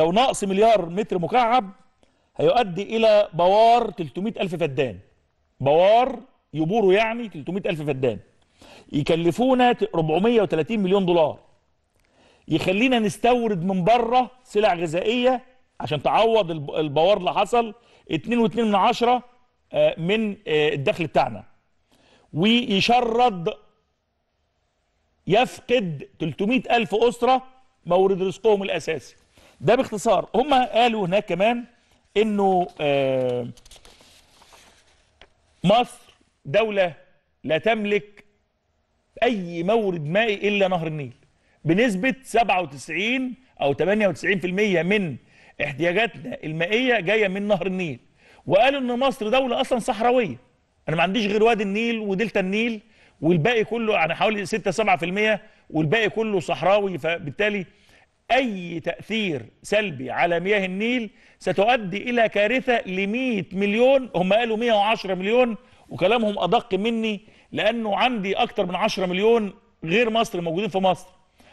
لو نقص مليار متر مكعب هيؤدي الى بوار 300 الف فدان بوار يبوروا يعني 300 الف فدان يكلفونا 430 مليون دولار يخلينا نستورد من بره سلع غذائيه عشان تعوض البوار اللي حصل 2.2 من عشرة آه، من آه، الدخل بتاعنا ويشرد يفقد 300 الف اسره مورد رزقهم الاساسي ده باختصار هم قالوا هناك كمان انه آه، مصر دولة لا تملك اي مورد مائي الا نهر النيل بنسبة 97 او 98% من احتياجاتنا المائية جاية من نهر النيل وقالوا ان مصر دولة اصلا صحراوية انا ما عنديش غير وادي النيل ودلتا النيل والباقي كله يعني حوالي 6 7% والباقي كله صحراوي فبالتالي أي تأثير سلبي على مياه النيل ستؤدي إلى كارثة ل مليون هم قالوا 110 مليون وكلامهم أدق مني لأنه عندي أكتر من 10 مليون غير مصر موجودين في مصر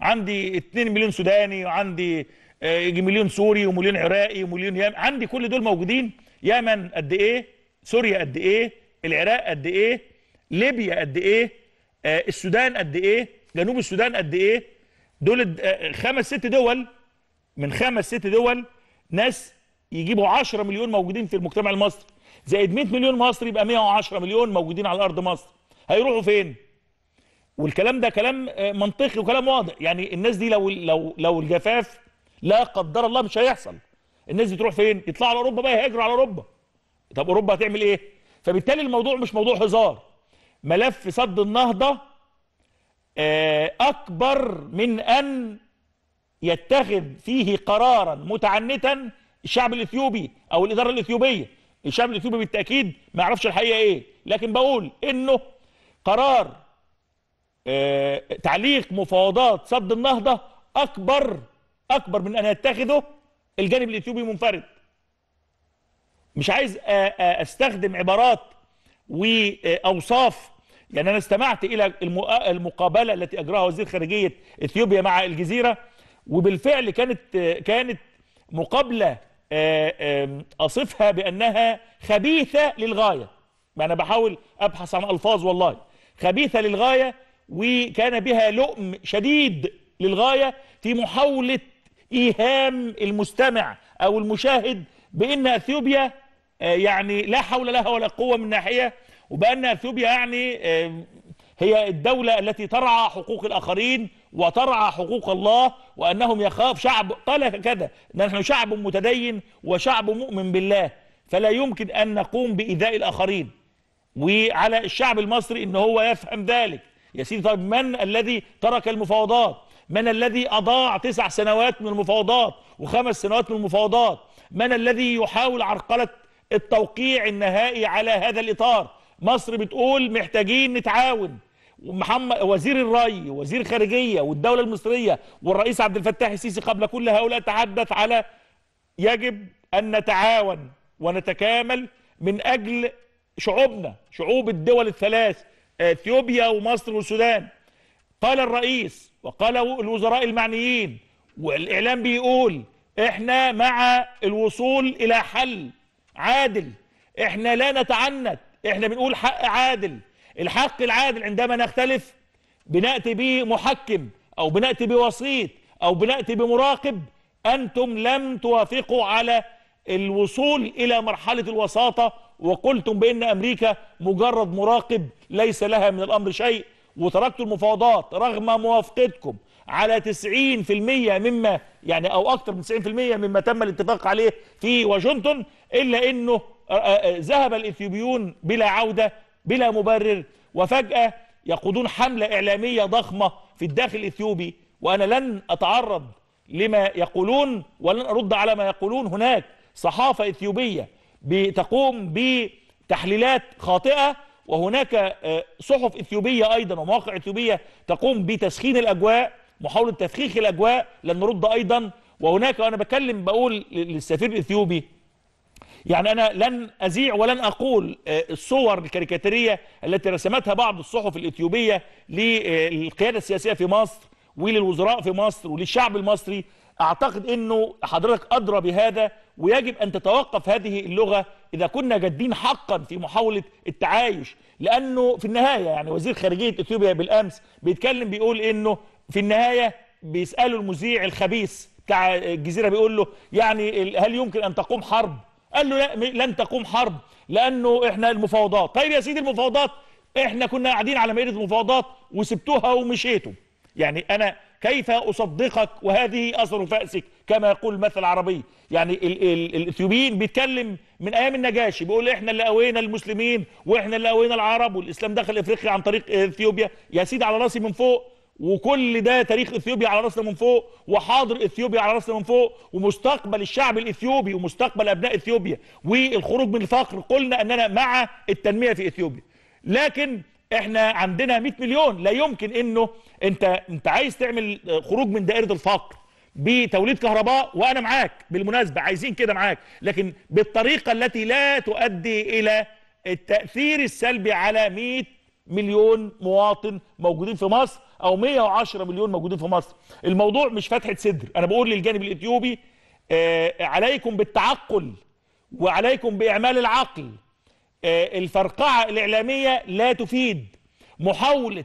عندي 2 مليون سوداني وعندي آه، مليون سوري ومليون عراقي ومليون يام عندي كل دول موجودين يمن قد إيه سوريا قد إيه العراق قد إيه ليبيا قد إيه آه، السودان قد إيه جنوب السودان قد إيه دول آه، خمس ست دول من خمس ست دول ناس يجيبوا 10 مليون موجودين في المجتمع المصري زائد 100 مليون مصري يبقى 110 مليون موجودين على ارض مصر هيروحوا فين والكلام ده كلام آه، منطقي وكلام واضح يعني الناس دي لو لو لو الجفاف لا قدر الله مش هيحصل الناس دي تروح فين يطلعوا على اوروبا بقى يهاجروا على اوروبا طب اوروبا هتعمل ايه فبالتالي الموضوع مش موضوع هزار ملف سد النهضه آه، أكبر من أن يتخذ فيه قرارا متعنتا الشعب الإثيوبي أو الإدارة الإثيوبية الشعب الإثيوبي بالتأكيد ما يعرفش الحقيقة إيه لكن بقول إنه قرار آه، تعليق مفاوضات سد النهضة أكبر أكبر من أن يتخذه الجانب الإثيوبي منفرد مش عايز أستخدم عبارات وأوصاف يعني أنا استمعت إلى المقابلة التي أجراها وزير خارجية إثيوبيا مع الجزيرة وبالفعل كانت كانت مقابلة آه، أصفها بأنها خبيثة للغاية ما أنا بحاول أبحث عن ألفاظ والله خبيثة للغاية وكان بها لؤم شديد للغاية في محاولة إيهام المستمع أو المشاهد بأن أثيوبيا آه، يعني لا حول لها ولا قوة من ناحية وبأن أثيوبيا يعني آه، هي الدولة التي ترعى حقوق الآخرين وترعى حقوق الله وأنهم يخاف شعب قال كذا نحن شعب متدين وشعب مؤمن بالله فلا يمكن أن نقوم بإيذاء الآخرين وعلى الشعب المصري أن هو يفهم ذلك يا سيدي طيب من الذي ترك المفاوضات من الذي أضاع تسع سنوات من المفاوضات وخمس سنوات من المفاوضات من الذي يحاول عرقلة التوقيع النهائي على هذا الإطار مصر بتقول محتاجين نتعاون ومحمد وزير الري وزير خارجيه والدوله المصريه والرئيس عبد الفتاح السيسي قبل كل هؤلاء تحدث على يجب ان نتعاون ونتكامل من اجل شعوبنا شعوب الدول الثلاث اثيوبيا ومصر والسودان قال الرئيس وقال الوزراء المعنيين والاعلام بيقول احنا مع الوصول الى حل عادل احنا لا نتعنت احنا بنقول حق عادل الحق العادل عندما نختلف بناتي بمحكم او بناتي بوسيط او بناتي بمراقب انتم لم توافقوا على الوصول الى مرحله الوساطه وقلتم بان امريكا مجرد مراقب ليس لها من الامر شيء وتركتوا المفاوضات رغم موافقتكم على 90% مما يعني او اكثر من 90% مما تم الاتفاق عليه في واشنطن الا انه آه، آه، آه، ذهب الاثيوبيون بلا عوده بلا مبرر وفجاه يقودون حمله اعلاميه ضخمه في الداخل الاثيوبي وانا لن اتعرض لما يقولون ولن ارد على ما يقولون هناك صحافه اثيوبيه بتقوم بتحليلات خاطئه وهناك صحف اثيوبيه ايضا ومواقع اثيوبيه تقوم بتسخين الاجواء محاوله تفخيخ الاجواء لن نرد ايضا وهناك وانا بكلم بقول للسفير الاثيوبي يعني انا لن ازيع ولن اقول آه، الصور الكاريكاتيريه التي رسمتها بعض الصحف الاثيوبيه آه، للقياده السياسيه في مصر وللوزراء في مصر وللشعب المصري اعتقد انه حضرتك ادرى بهذا ويجب ان تتوقف هذه اللغه اذا كنا جادين حقا في محاوله التعايش لانه في النهايه يعني وزير خارجيه اثيوبيا بالامس بيتكلم بيقول انه في النهاية بيسالوا المذيع الخبيث بتاع الجزيرة بيقول له يعني هل يمكن أن تقوم حرب قال له لا لن تقوم حرب لأنه إحنا المفاوضات طيب يا سيدي المفاوضات إحنا كنا قاعدين على مائدة المفاوضات وسبتوها ومشيتوا. يعني أنا كيف أصدقك وهذه أثر فأسك كما يقول المثل العربي يعني الإثيوبيين بيتكلم من أيام النجاشي بيقول إحنا اللي قوينا المسلمين وإحنا اللي قوينا العرب والإسلام دخل إفريقيا عن طريق إثيوبيا يا سيدي على راسي من فوق وكل ده تاريخ اثيوبيا على راسنا من فوق وحاضر اثيوبيا على راسنا من فوق ومستقبل الشعب الاثيوبي ومستقبل ابناء اثيوبيا والخروج من الفقر قلنا اننا مع التنميه في اثيوبيا لكن احنا عندنا 100 مليون لا يمكن انه انت انت عايز تعمل آه، خروج من دائره الفقر بتوليد كهرباء وانا معاك بالمناسبه عايزين كده معاك لكن بالطريقه التي لا تؤدي الى التاثير السلبي على 100 مليون مواطن موجودين في مصر او 110 مليون موجودين في مصر الموضوع مش فتحه صدر انا بقول للجانب الاثيوبي آه، عليكم بالتعقل وعليكم باعمال العقل آه، الفرقعه الاعلاميه لا تفيد محاوله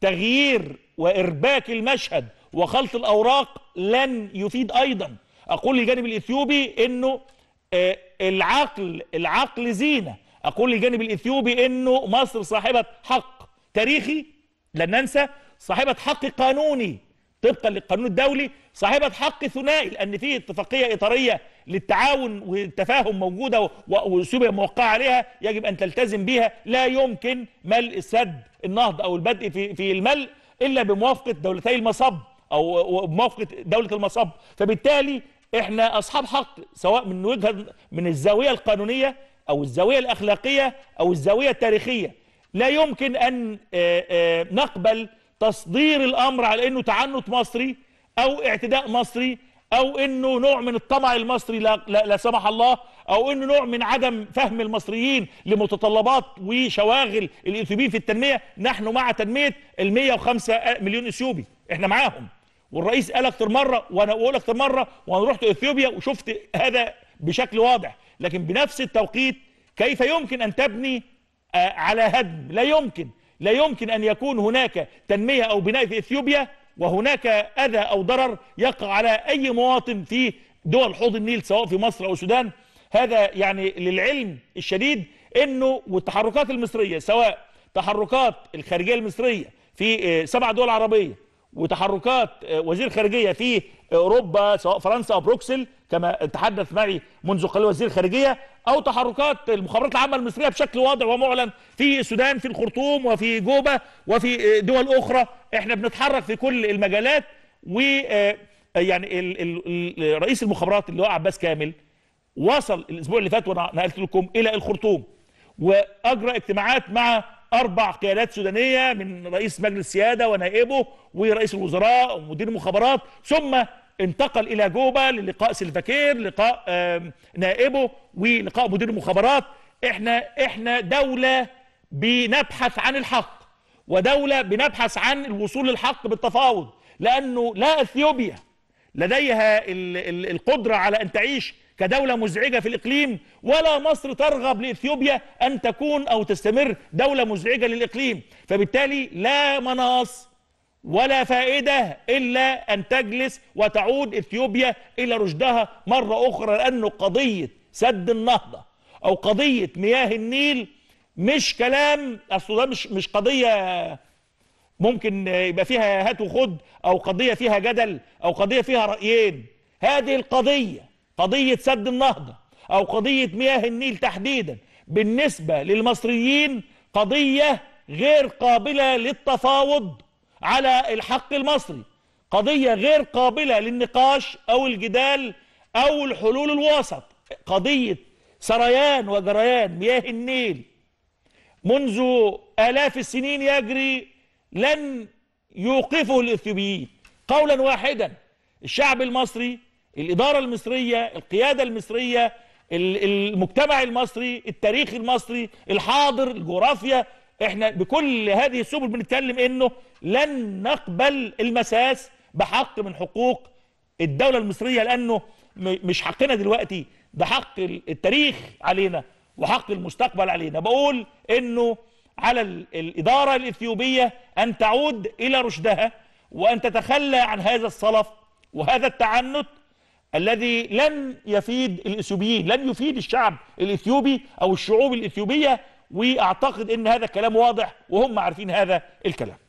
تغيير وارباك المشهد وخلط الاوراق لن يفيد ايضا اقول للجانب الاثيوبي انه آه، العقل العقل زينه اقول للجانب الاثيوبي انه مصر صاحبه حق تاريخي لن ننسى صاحبة حق قانوني طبقا للقانون الدولي صاحبة حق ثنائي لأن في اتفاقية إطارية للتعاون والتفاهم موجودة وأسيوبيا موقعة عليها يجب أن تلتزم بها لا يمكن ملء سد النهض أو البدء في, في الملء إلا بموافقة دولتي المصب أو بموافقة دولة المصب فبالتالي إحنا أصحاب حق سواء من وجهة من الزاوية القانونية أو الزاوية الأخلاقية أو الزاوية التاريخية لا يمكن أن نقبل تصدير الامر على انه تعنت مصري او اعتداء مصري او انه نوع من الطمع المصري لا, لا, لا سمح الله او انه نوع من عدم فهم المصريين لمتطلبات وشواغل الاثيوبيين في التنميه نحن مع تنميه ال 105 مليون اثيوبي احنا معاهم والرئيس قال اكتر مره وانا اقول اكتر مره وانا رحت اثيوبيا وشفت هذا بشكل واضح لكن بنفس التوقيت كيف يمكن ان تبني آه، على هدم لا يمكن لا يمكن أن يكون هناك تنمية أو بناء في إثيوبيا وهناك أذى أو ضرر يقع على أي مواطن في دول حوض النيل سواء في مصر أو السودان هذا يعني للعلم الشديد أنه والتحركات المصرية سواء تحركات الخارجية المصرية في آه، سبع دول عربية وتحركات آه، وزير خارجية في أوروبا سواء فرنسا أو بروكسل كما تحدث معي منذ قليل وزير خارجية أو تحركات المخابرات العامة المصرية بشكل واضح ومعلن في السودان في الخرطوم وفي جوبا وفي آه، دول أخرى احنا بنتحرك في كل المجالات و آه، يعني ال ال رئيس المخابرات اللي هو عباس كامل وصل الأسبوع اللي فات وأنا نقلت لكم إلى الخرطوم وأجرى اجتماعات مع اربع قيادات سودانيه من رئيس مجلس السياده ونائبه ورئيس الوزراء ومدير المخابرات ثم انتقل الى جوبا للقاء سلفاكير لقاء نائبه ولقاء مدير المخابرات احنا احنا دوله بنبحث عن الحق ودوله بنبحث عن الوصول للحق بالتفاوض لانه لا اثيوبيا لديها القدره على ان تعيش كدولة مزعجة في الإقليم ولا مصر ترغب لإثيوبيا أن تكون أو تستمر دولة مزعجة للإقليم فبالتالي لا مناص ولا فائدة إلا أن تجلس وتعود إثيوبيا إلى رشدها مرة أخرى لأنه قضية سد النهضة أو قضية مياه النيل مش كلام أصلا ده مش, مش قضية ممكن يبقى فيها هات وخد أو قضية فيها جدل أو قضية فيها رأيين هذه القضية قضية سد النهضة أو قضية مياه النيل تحديدا بالنسبة للمصريين قضية غير قابلة للتفاوض على الحق المصري قضية غير قابلة للنقاش أو الجدال أو الحلول الوسط قضية سريان وجريان مياه النيل منذ آلاف السنين يجري لن يوقفه الإثيوبيين قولا واحدا الشعب المصري الإدارة المصرية القيادة المصرية المجتمع المصري التاريخ المصري الحاضر الجغرافيا احنا بكل هذه السبل بنتكلم انه لن نقبل المساس بحق من حقوق الدولة المصرية لانه مش حقنا دلوقتي ده حق التاريخ علينا وحق المستقبل علينا بقول انه على الإدارة الإثيوبية أن تعود إلى رشدها وأن تتخلى عن هذا الصلف وهذا التعنت الذي لن يفيد الإثيوبيين لن يفيد الشعب الإثيوبي أو الشعوب الإثيوبية وأعتقد أن هذا كلام واضح وهم عارفين هذا الكلام